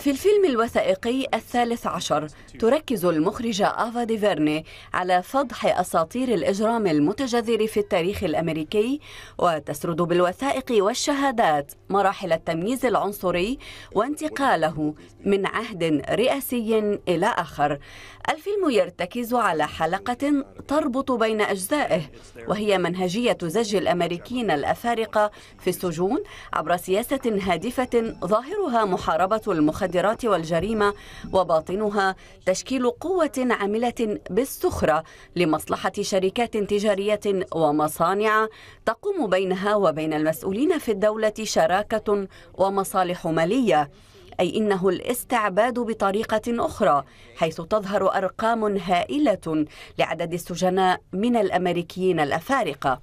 في الفيلم الوثائقي الثالث عشر تركز المخرجة آفا ديفيرني على فضح أساطير الإجرام المتجذر في التاريخ الأمريكي وتسرد بالوثائق والشهادات مراحل التمييز العنصري وانتقاله من عهد رئاسي إلى آخر الفيلم يرتكز على حلقة تربط بين أجزائه وهي منهجية زج الأمريكيين الأفارقة في السجون عبر سياسة هادفة ظاهرها محاربة المخدرات والجريمة وباطنها تشكيل قوة عاملة بالسخرة لمصلحة شركات تجارية ومصانع تقوم بينها وبين المسؤولين في الدولة شراكة ومصالح مالية أي إنه الاستعباد بطريقة أخرى حيث تظهر أرقام هائلة لعدد السجناء من الأمريكيين الأفارقة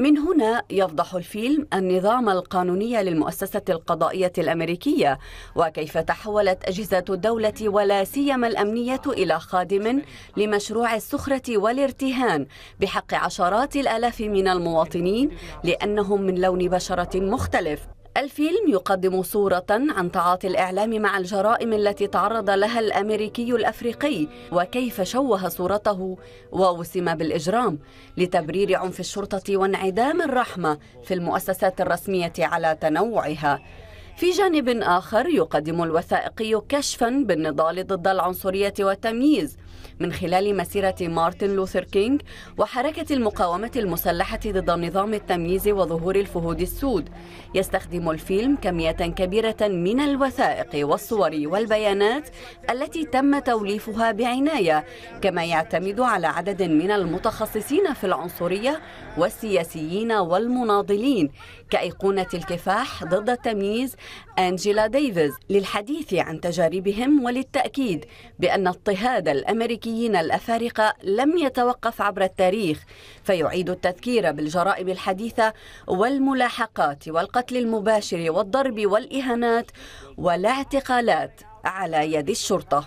من هنا يفضح الفيلم النظام القانوني للمؤسسة القضائية الأمريكية وكيف تحولت أجهزة الدولة ولا سيما الأمنية إلى خادم لمشروع السخرة والارتهان بحق عشرات الآلاف من المواطنين لأنهم من لون بشرة مختلف الفيلم يقدم صورة عن تعاطي الإعلام مع الجرائم التي تعرض لها الأمريكي الأفريقي وكيف شوه صورته ووسم بالإجرام لتبرير عنف الشرطة وانعدام الرحمة في المؤسسات الرسمية على تنوعها في جانب آخر يقدم الوثائقي كشفا بالنضال ضد العنصرية والتمييز من خلال مسيرة مارتن لوثر كينغ وحركة المقاومة المسلحة ضد نظام التمييز وظهور الفهود السود يستخدم الفيلم كمية كبيرة من الوثائق والصور والبيانات التي تم توليفها بعناية كما يعتمد على عدد من المتخصصين في العنصرية والسياسيين والمناضلين كأيقونة الكفاح ضد التمييز أنجيلا ديفيز للحديث عن تجاربهم وللتأكيد بأن اضطهاد الأمريكيين الأفارقة لم يتوقف عبر التاريخ فيعيد التذكير بالجرائم الحديثة والملاحقات والقتل المباشر والضرب والإهانات والاعتقالات على يد الشرطة